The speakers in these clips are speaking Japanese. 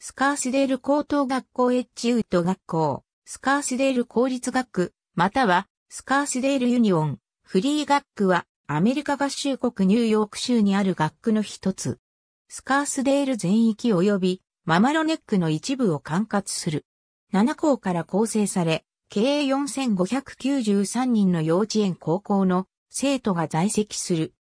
スカースデール高等学校エッジウッド学校、スカースデール公立学区、または、スカースデールユニオン、フリー学区は、アメリカ合衆国ニューヨーク州にある学区の一つ。スカースデール全域及び、ママロネックの一部を管轄する。7校から構成され、計4593人の幼稚園高校の生徒が在籍する。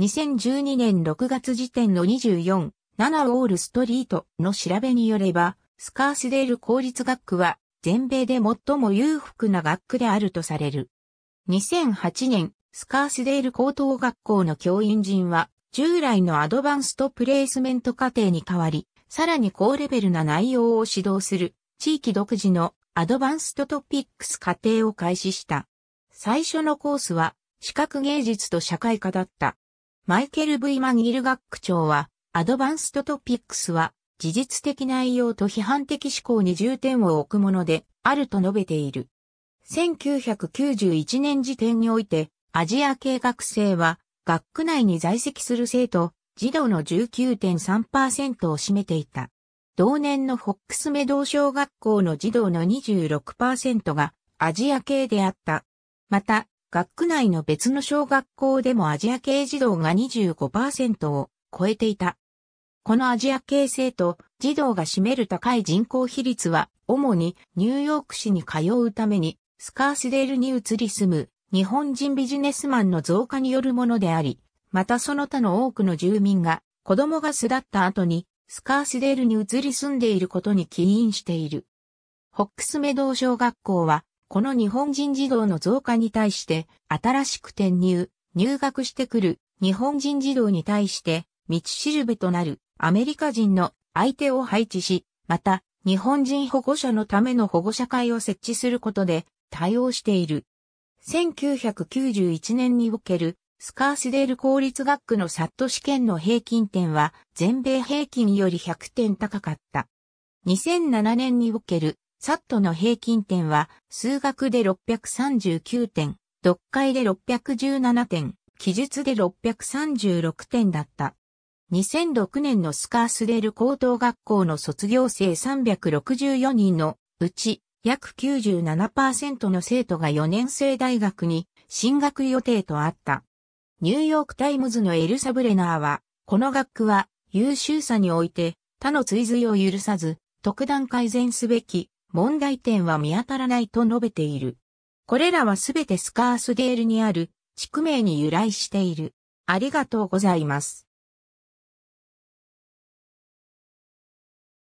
2012年6月時点の24 7ウォールストリートの調べによれば、スカースデール公立学区は全米で最も裕福な学区であるとされる。2008年、スカースデール高等学校の教員陣は、従来のアドバンストプレイスメント課程に代わり、さらに高レベルな内容を指導する、地域独自のアドバンストトピックス課程を開始した。最初のコースは、視覚芸術と社会科だった。マイケル・ブマギル学区長は、アドバンストトピックスは、事実的内容と批判的思考に重点を置くもので、あると述べている。1991年時点において、アジア系学生は、学区内に在籍する生徒、児童の19.3%を占めていた。同年のフォックスメドー小学校の児童の26%がアジア系であった。また、学区内の別の小学校でもアジア系児童が25%を超えていた。このアジア系生徒、児童が占める高い人口比率は、主にニューヨーク市に通うために、スカースデールに移り住む日本人ビジネスマンの増加によるものであり、またその他の多くの住民が子供が巣立った後にスカースデールに移り住んでいることに起因している。ホックスメドー小学校は、この日本人児童の増加に対して、新しく転入、入学してくる日本人児童に対して、道しるべとなるアメリカ人の相手を配置し、また、日本人保護者のための保護者会を設置することで対応している。1991年におけるスカースデール公立学区のサット試験の平均点は全米平均より100点高かった。2007年におけるサットの平均点は数学で639点、読解で617点、記述で636点だった。2006年のスカースデール高等学校の卒業生364人のうち約97%の生徒が4年生大学に進学予定とあった。ニューヨークタイムズのエルサブレナーは、この学区は優秀さにおいて他の追随を許さず、特段改善すべき問題点は見当たらないと述べている。これらはすべてスカースデールにある地区名に由来している。ありがとうございます。